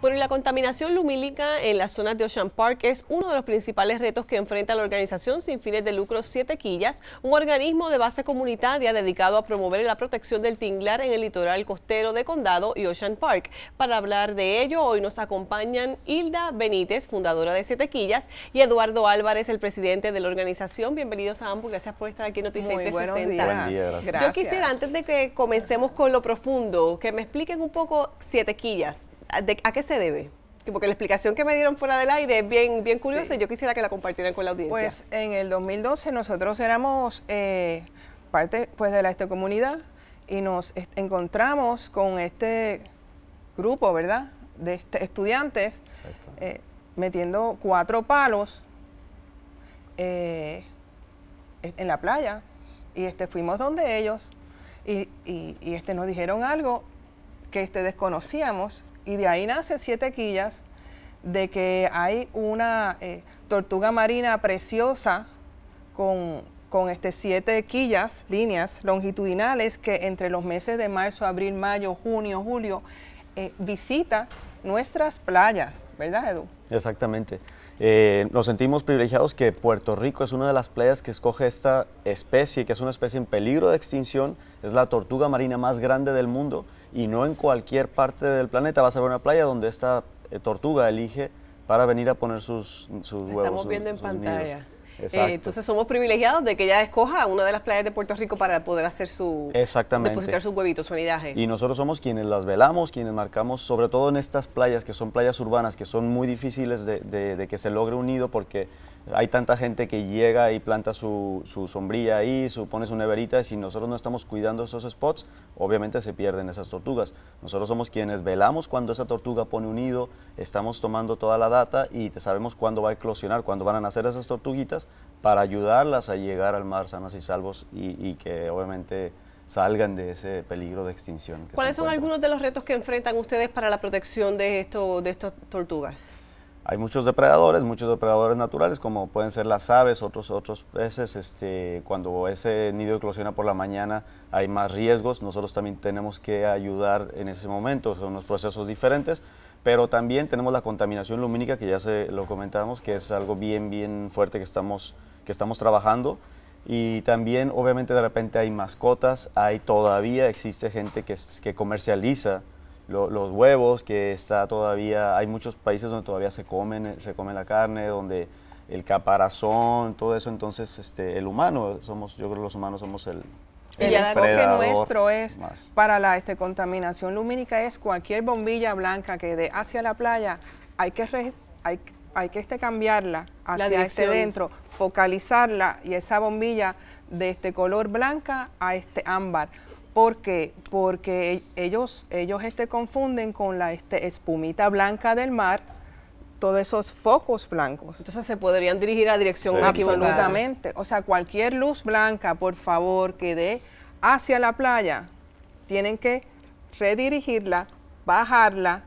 Bueno, la contaminación lumílica en las zonas de Ocean Park es uno de los principales retos que enfrenta la organización sin fines de lucro Siete Quillas, un organismo de base comunitaria dedicado a promover la protección del tinglar en el litoral costero de Condado y Ocean Park. Para hablar de ello, hoy nos acompañan Hilda Benítez, fundadora de Siete Quillas, y Eduardo Álvarez, el presidente de la organización. Bienvenidos a ambos, gracias por estar aquí en Noticias Muy buenos Días. Yo quisiera, antes de que comencemos con lo profundo, que me expliquen un poco Siete Quillas. ¿a qué se debe? Porque la explicación que me dieron fuera del aire es bien, bien curiosa y yo quisiera que la compartieran con la audiencia. Pues en el 2012 nosotros éramos eh, parte pues, de la esta comunidad y nos encontramos con este grupo, ¿verdad? De este, estudiantes eh, metiendo cuatro palos eh, en la playa y este fuimos donde ellos y, este nos dijeron algo que este desconocíamos y de ahí nace Siete Quillas, de que hay una eh, tortuga marina preciosa con, con este siete quillas, líneas longitudinales, que entre los meses de marzo, abril, mayo, junio, julio, eh, visita nuestras playas, ¿verdad Edu? Exactamente. Eh, nos sentimos privilegiados que Puerto Rico es una de las playas que escoge esta especie, que es una especie en peligro de extinción, es la tortuga marina más grande del mundo y no en cualquier parte del planeta vas a ver una playa donde esta eh, tortuga elige para venir a poner sus, huevos. Estamos viendo en pantalla entonces somos privilegiados de que ella escoja una de las playas de Puerto Rico para poder hacer su... Exactamente. Depositar sus huevitos, su anidaje. Y nosotros somos quienes las velamos, quienes marcamos, sobre todo en estas playas que son playas urbanas, que son muy difíciles de, que se logre un nido porque hay tanta gente que llega y planta su, sombrilla ahí, su, pone su neverita, y si nosotros no estamos cuidando esos spots, obviamente se pierden esas tortugas. Nosotros somos quienes velamos cuando esa tortuga pone un nido, estamos tomando toda la data y sabemos cuándo va a eclosionar, cuándo van a nacer esas tortuguitas para ayudarlas a llegar al mar sanas y salvos y, que obviamente salgan de ese peligro de extinción. ¿Cuáles son algunos de los retos que enfrentan ustedes para la protección de, estas tortugas? Hay muchos depredadores, muchos depredadores naturales, como pueden ser las aves, otros otros peces. Este, cuando ese nido eclosiona por la mañana hay más riesgos. Nosotros también tenemos que ayudar en ese momento, son unos procesos diferentes pero también tenemos la contaminación lumínica, que ya se lo comentábamos, que es algo bien, bien fuerte que estamos, que estamos trabajando. Y también, obviamente, de repente hay mascotas, hay todavía, existe gente que, que comercializa los huevos, que está todavía, hay muchos países donde todavía se comen, se come la carne, donde el caparazón, todo eso, entonces este, el humano, somos, yo creo que los humanos somos el, el que nuestro es para la este, contaminación lumínica es cualquier bombilla blanca que de hacia la playa, hay que, hay, que este, cambiarla hacia este dentro, focalizarla y esa bombilla de este color blanca a este ámbar. porque Porque ellos, ellos este, confunden con la este, espumita blanca del mar, todos esos focos blancos. Entonces se podrían dirigir a dirección sí. Absolutamente. O sea, cualquier luz blanca, por favor, que dé hacia la playa, tienen que redirigirla, bajarla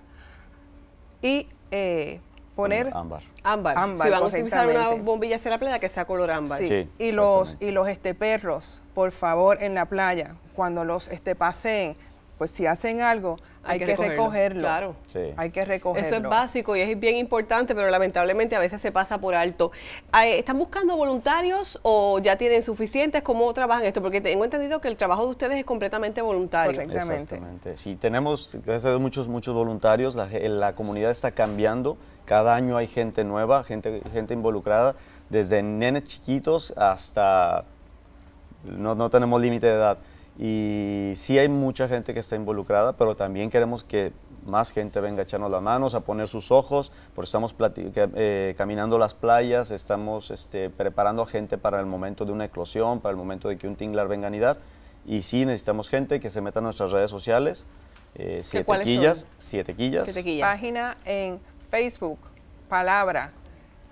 y eh, poner ámbar. ámbar. si van a utilizar una bombilla hacia la playa, que sea color ámbar. y los y los este, perros, por favor, en la playa, cuando los este paseen, pues si hacen algo, hay, que, recogerlo. Claro. Hay que recogerlo. Eso es básico y es bien importante, pero lamentablemente a veces se pasa por alto. Ah, eh, ¿Están buscando voluntarios o ya tienen suficientes? ¿Cómo trabajan esto? Porque tengo entendido que el trabajo de ustedes es completamente voluntario. Exactamente. Sí, tenemos, gracias a muchos, muchos voluntarios. La, eh, la comunidad está cambiando. Cada año hay gente nueva, gente, gente involucrada, desde nenes chiquitos hasta... No, no tenemos límite de edad. Y sí hay mucha gente que está involucrada, pero también queremos que más gente venga a echarnos las manos, a poner sus ojos, porque estamos eh, caminando las playas, estamos este, preparando a gente para el momento de una eclosión, para el momento de que un tinglar venga a anidar. Y sí necesitamos gente que se meta a nuestras redes sociales, eh, siete, quillas, siete, quillas, quillas, Página en Facebook, palabra,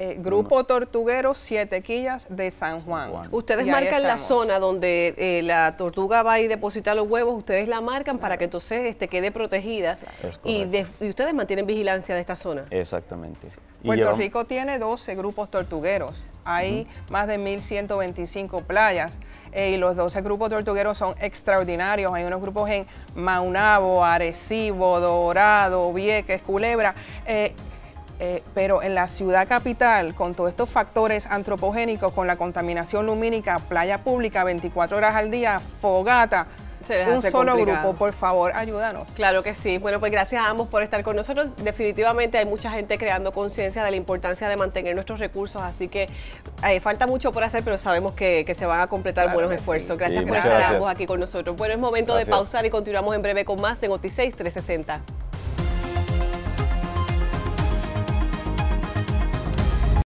eh, Grupo Tortuguero Siete Quillas de San Juan. Ustedes marcan la zona donde eh, la tortuga va y depositar los huevos, ustedes la marcan para que entonces este, quede protegida y, ustedes mantienen vigilancia de esta zona. Exactamente. Puerto Rico tiene 12 grupos tortugueros, hay más de 1.125 playas eh, y los 12 grupos tortugueros son extraordinarios. Hay unos grupos en Maunabo, Arecibo, Dorado, Vieques, Culebra. Eh, pero en la ciudad capital, con todos estos factores antropogénicos, con la contaminación lumínica, playa pública 24 horas al día, fogata, un solo grupo, por favor, ayúdanos. Claro que sí. Bueno, pues gracias a ambos por estar con nosotros. Definitivamente hay mucha gente creando conciencia de la importancia de mantener nuestros recursos, así que eh, falta mucho por hacer, pero sabemos que, se van a completar buenos esfuerzos. Gracias por estar ambos aquí con nosotros. Bueno, es momento de pausar y continuamos en breve con más de Noticias 360.